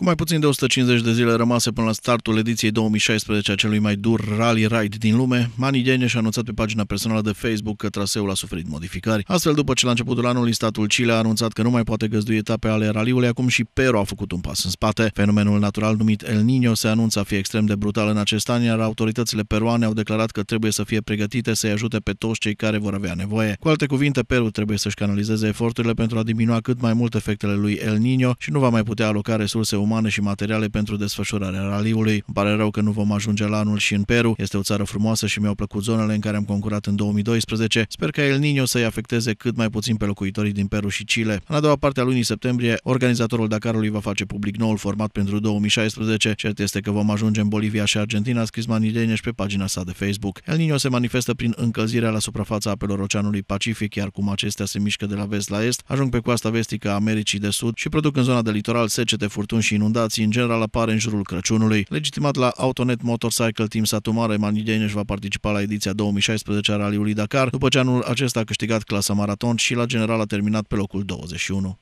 Cu mai puțin de 150 de zile rămase până la startul ediției 2016 a celui mai dur rally ride din lume, Mani Dene și-a anunțat pe pagina personală de Facebook că traseul a suferit modificări. Astfel, după ce la începutul anului statul Chile a anunțat că nu mai poate găzdui etape ale raliului, acum și Peru a făcut un pas în spate. Fenomenul natural numit El Niño se anunță a fi extrem de brutal în acest an, iar autoritățile peruane au declarat că trebuie să fie pregătite să-i ajute pe toți cei care vor avea nevoie. Cu alte cuvinte, Peru trebuie să-și canalizeze eforturile pentru a diminua cât mai mult efectele lui El Niño și nu va mai putea aloca resurse umane umană și materiale pentru desfășurarea raliului. Îmi pare rău că nu vom ajunge la anul și în Peru. Este o țară frumoasă și mi-au plăcut zonele în care am concurat în 2012. Sper ca El Niño să-i afecteze cât mai puțin pe locuitorii din Peru și Chile. În a doua parte a lunii septembrie, organizatorul Dakarului va face public noul format pentru 2016. Cert este că vom ajunge în Bolivia și Argentina, a scris Manideneș pe pagina sa de Facebook. El Niño se manifestă prin încălzirea la suprafața apelor Oceanului Pacific, iar cum acestea se mișcă de la vest la est, ajung pe coasta vestică a Americii de Sud și produc în zona de litoral secete, furtuni și inundații în general apare în jurul Crăciunului. Legitimat la Autonet Motorcycle Team Satu Mare, Mani va participa la ediția 2016 a Raliului Dakar, după ce anul acesta a câștigat clasa maraton și la general a terminat pe locul 21.